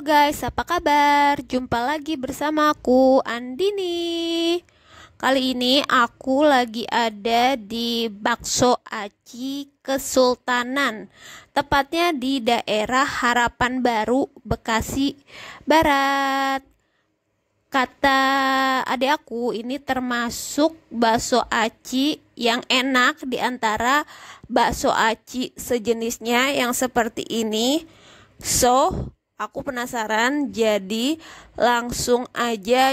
guys, apa kabar? Jumpa lagi bersama aku Andini. Kali ini aku lagi ada di Bakso Aci Kesultanan, tepatnya di daerah Harapan Baru, Bekasi Barat. Kata adik aku ini termasuk bakso aci yang enak di antara bakso aci sejenisnya yang seperti ini. So, Aku penasaran, jadi langsung aja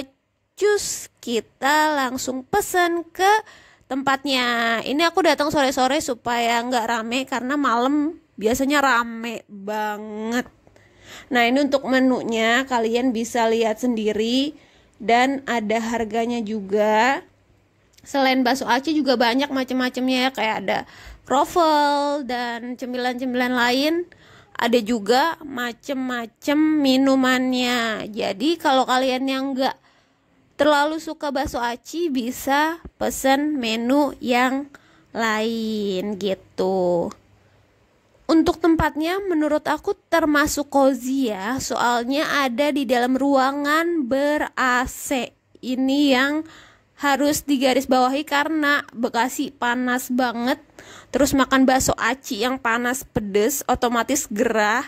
cus kita langsung pesen ke tempatnya. Ini aku datang sore-sore supaya nggak rame karena malam biasanya rame banget. Nah ini untuk menunya kalian bisa lihat sendiri dan ada harganya juga. Selain bakso aci juga banyak macam-macamnya ya kayak ada kroffel dan cemilan-cemilan lain ada juga macem-macem minumannya jadi kalau kalian yang nggak terlalu suka bakso aci bisa pesen menu yang lain gitu untuk tempatnya menurut aku termasuk cozy ya soalnya ada di dalam ruangan ber AC ini yang harus digarisbawahi karena Bekasi panas banget Terus makan bakso aci yang panas pedes otomatis gerah.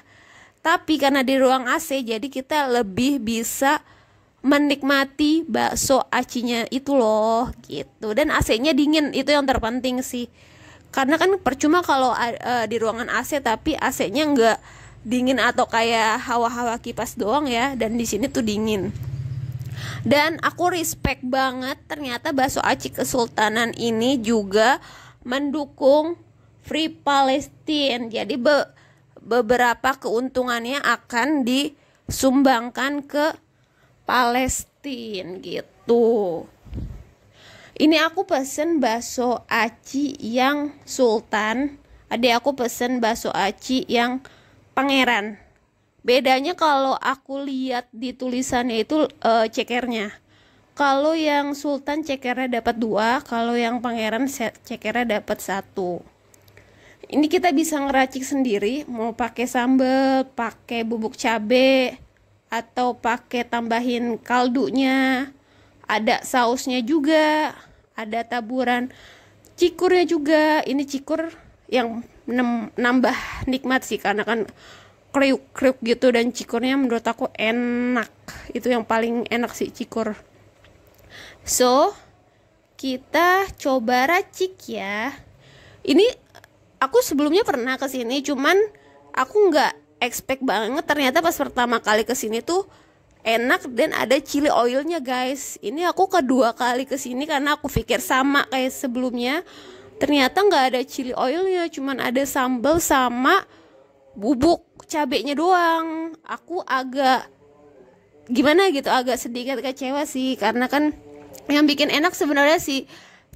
Tapi karena di ruang AC jadi kita lebih bisa menikmati bakso acinya itu loh gitu dan AC-nya dingin itu yang terpenting sih karena kan percuma kalau uh, di ruangan AC tapi AC-nya nggak dingin atau kayak hawa-hawa kipas doang ya dan di sini tuh dingin dan aku respect banget ternyata bakso aci kesultanan ini juga mendukung Free Palestine. Jadi be beberapa keuntungannya akan disumbangkan ke Palestine gitu. Ini aku pesen bakso aci yang sultan. Adik aku pesen bakso aci yang pangeran. Bedanya kalau aku lihat di tulisannya itu e, cekernya kalau yang sultan cekernya dapat dua kalau yang pangeran cekernya dapat satu ini kita bisa ngeracik sendiri mau pakai sambal pakai bubuk cabe atau pakai tambahin kaldunya ada sausnya juga ada taburan cikurnya juga ini cikur yang nambah nikmat sih karena kan kriuk kriuk gitu dan cikurnya menurut aku enak itu yang paling enak sih cikur So, kita coba racik ya. Ini aku sebelumnya pernah ke sini, cuman aku nggak expect banget ternyata pas pertama kali ke sini tuh enak dan ada chili oilnya guys ini aku kedua kali kesini karena aku pikir sama kayak sebelumnya ternyata nggak ada chili oilnya cuman ada sambal sama bubuk cabenya doang aku agak gimana gitu agak sedikit kecewa sih karena kan yang bikin enak sebenarnya si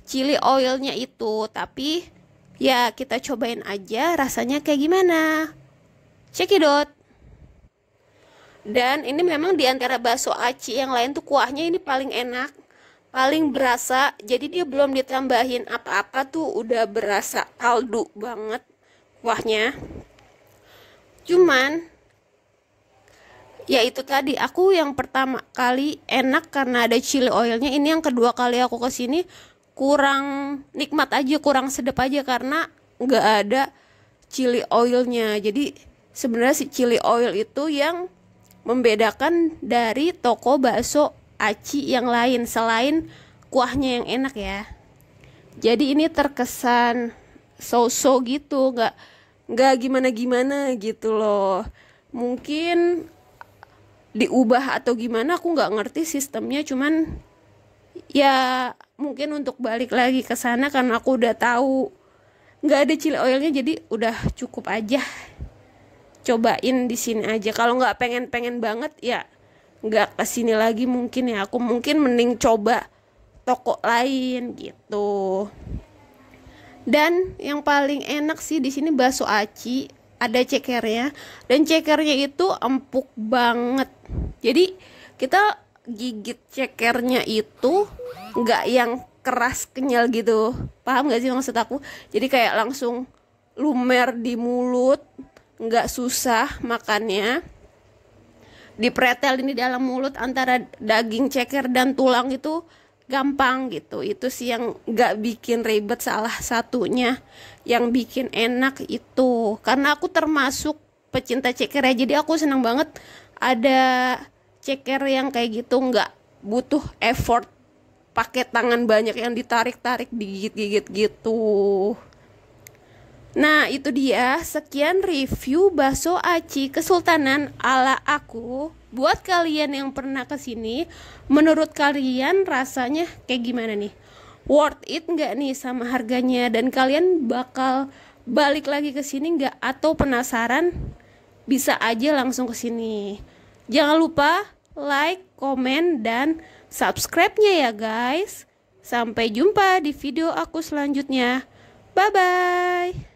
chili oilnya itu tapi ya kita cobain aja rasanya kayak gimana cekidot dan ini memang diantara bakso aci yang lain tuh kuahnya ini paling enak paling berasa jadi dia belum ditambahin apa-apa tuh udah berasa kaldu banget kuahnya cuman ya itu tadi aku yang pertama kali enak karena ada chili oilnya ini yang kedua kali aku kesini kurang nikmat aja kurang sedap aja karena nggak ada chili oilnya jadi sebenarnya si chili oil itu yang membedakan dari toko bakso aci yang lain selain kuahnya yang enak ya jadi ini terkesan so-so gitu nggak nggak gimana gimana gitu loh mungkin diubah atau gimana aku nggak ngerti sistemnya cuman ya mungkin untuk balik lagi ke sana karena aku udah tahu nggak ada chili oilnya jadi udah cukup aja cobain di sini aja kalau nggak pengen pengen banget ya nggak ke sini lagi mungkin ya aku mungkin mending coba toko lain gitu dan yang paling enak sih di sini bakso aci ada cekernya dan cekernya itu empuk banget jadi kita gigit cekernya itu nggak yang keras kenyal gitu paham gak sih maksud aku jadi kayak langsung lumer di mulut nggak susah makannya dipretel ini dalam mulut antara daging ceker dan tulang itu gampang gitu itu sih yang nggak bikin ribet salah satunya yang bikin enak itu karena aku termasuk pecinta ceker ya jadi aku senang banget ada ceker yang kayak gitu nggak butuh effort pakai tangan banyak yang ditarik-tarik digigit-gigit gitu Nah itu dia sekian review bakso aci kesultanan ala aku Buat kalian yang pernah kesini menurut kalian rasanya kayak gimana nih Worth it nggak nih sama harganya dan kalian bakal balik lagi kesini nggak atau penasaran bisa aja langsung kesini. Jangan lupa like, komen, dan subscribe-nya ya guys. Sampai jumpa di video aku selanjutnya. Bye-bye.